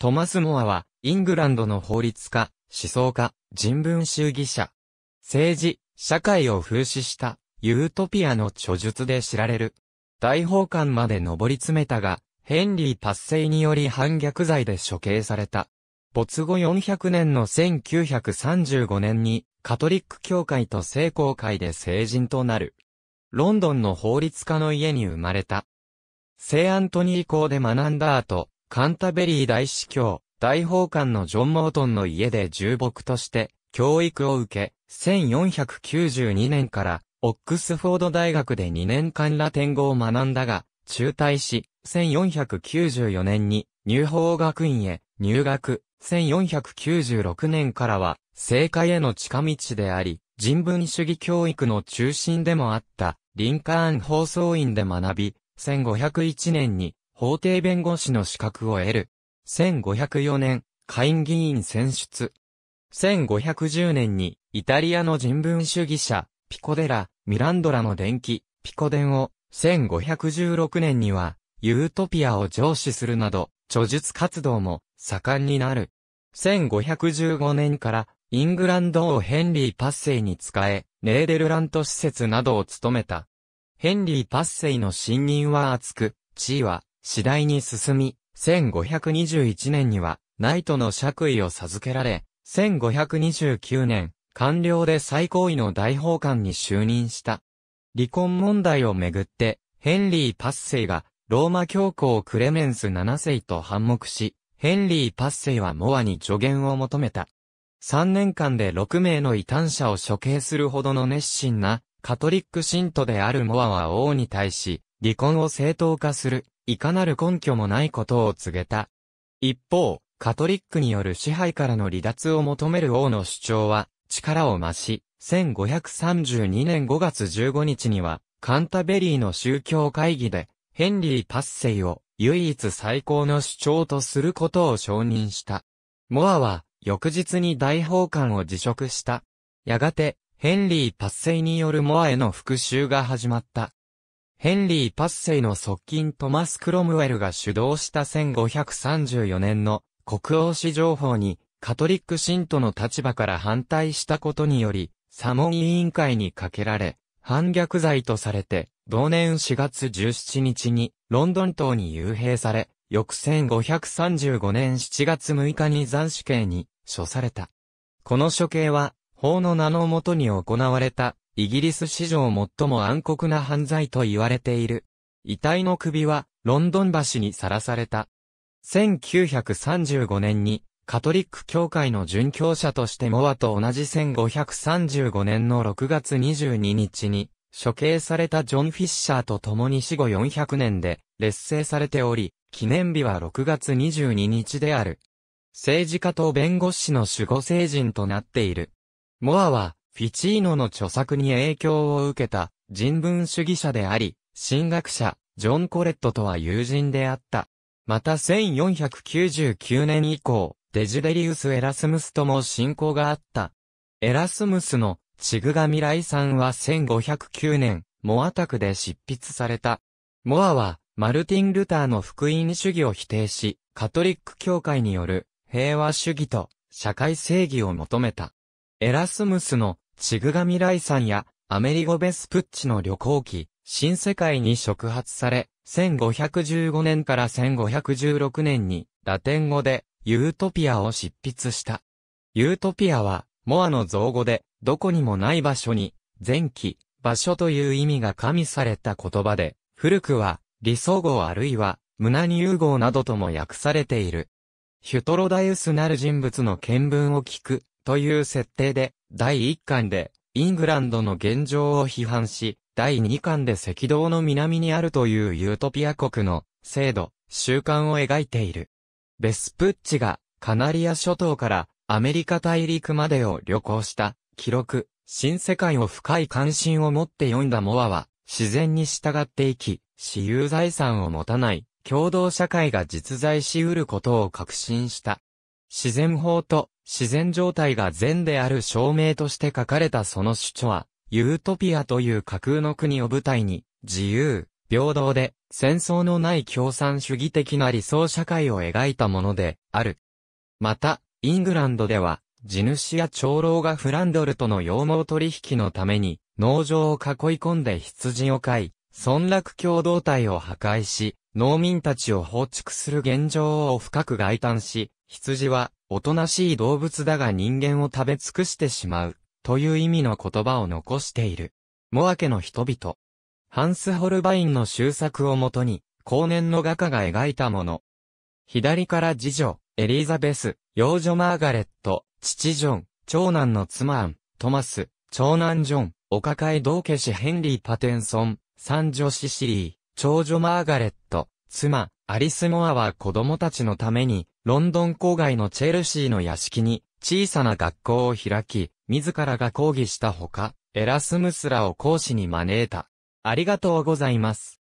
トマス・モアは、イングランドの法律家、思想家、人文主義者。政治、社会を風刺した、ユートピアの著述で知られる。大法官まで上り詰めたが、ヘンリー達成により反逆罪で処刑された。没後400年の1935年に、カトリック教会と聖公会で成人となる。ロンドンの法律家の家に生まれた。聖アントニー校で学んだ後、カンタベリー大司教、大法官のジョン・モートンの家で重木として教育を受け、1492年からオックスフォード大学で2年間ラテン語を学んだが、中退し、1494年に入法学院へ入学、1496年からは政界への近道であり、人文主義教育の中心でもあったリンカーン放送院で学び、1501年に法廷弁護士の資格を得る。1504年、下院議員選出。1510年に、イタリアの人文主義者、ピコデラ、ミランドラの伝記、ピコデンを、1516年には、ユートピアを上司するなど、著述活動も盛んになる。1515年から、イングランド王ヘンリー・パッセイに仕え、ネーデルラント施設などを務めた。ヘンリー・パッセイの信任は厚く、地位は次第に進み、1521年には、ナイトの爵位を授けられ、1529年、官僚で最高位の大法官に就任した。離婚問題をめぐって、ヘンリー・パッセイが、ローマ教皇クレメンス7世と反目し、ヘンリー・パッセイはモアに助言を求めた。3年間で6名の異端者を処刑するほどの熱心な、カトリック信徒であるモアは王に対し、離婚を正当化するいかなる根拠もないことを告げた。一方、カトリックによる支配からの離脱を求める王の主張は、力を増し、1532年5月15日には、カンタベリーの宗教会議で、ヘンリー・パッセイを唯一最高の主張とすることを承認した。モアは、翌日に大法官を辞職した。やがて、ヘンリー・パッセイによるモアへの復讐が始まった。ヘンリー・パッセイの側近トマス・クロムウェルが主導した1534年の国王史情報にカトリック信徒の立場から反対したことにより、サモン委員会にかけられ、反逆罪とされて、同年4月17日にロンドン島に幽閉され、翌1535年7月6日に斬死刑に処された。この処刑は、法の名のもとに行われたイギリス史上最も暗黒な犯罪と言われている。遺体の首は、ロンドン橋にさらされた。1935年に、カトリック教会の殉教者としてモアと同じ1535年の6月22日に、処刑されたジョン・フィッシャーと共に死後400年で、劣勢されており、記念日は6月22日である。政治家と弁護士の守護聖人となっている。モアは、フィチーノの著作に影響を受けた人文主義者であり、神学者、ジョン・コレットとは友人であった。また1499年以降、デジデリウス・エラスムスとも親交があった。エラスムスの、チグガミライさんは1509年、モアタクで執筆された。モアは、マルティン・ルターの福音主義を否定し、カトリック教会による平和主義と社会正義を求めた。エラスムスのチグガミライさんやアメリゴ・ベスプッチの旅行記、新世界に触発され、1515年から1516年にラテン語でユートピアを執筆した。ユートピアはモアの造語でどこにもない場所に前期、場所という意味が加味された言葉で、古くは理想語あるいは胸に融合などとも訳されている。ヒュトロダイウスなる人物の見聞を聞くという設定で、第1巻で、イングランドの現状を批判し、第2巻で赤道の南にあるというユートピア国の制度、習慣を描いている。ベスプッチがカナリア諸島からアメリカ大陸までを旅行した記録、新世界を深い関心を持って読んだモアは自然に従っていき、私有財産を持たない共同社会が実在し得ることを確信した。自然法と自然状態が善である証明として書かれたその主張は、ユートピアという架空の国を舞台に、自由、平等で、戦争のない共産主義的な理想社会を描いたもので、ある。また、イングランドでは、地主や長老がフランドルとの羊毛取引のために、農場を囲い込んで羊を飼い、村落共同体を破壊し、農民たちを放逐する現状を深く外嘆し、羊は、おとなしい動物だが人間を食べ尽くしてしまう、という意味の言葉を残している。モアケの人々。ハンス・ホルバインの終作をもとに、後年の画家が描いたもの。左から次女、エリザベス、幼女マーガレット、父ジョン、長男の妻アン、トマス、長男ジョン、お抱え同化師ヘンリー・パテンソン、三女シシリー。長女マーガレット、妻、アリスモアは子供たちのために、ロンドン郊外のチェルシーの屋敷に、小さな学校を開き、自らが講義したほか、エラスムスらを講師に招いた。ありがとうございます。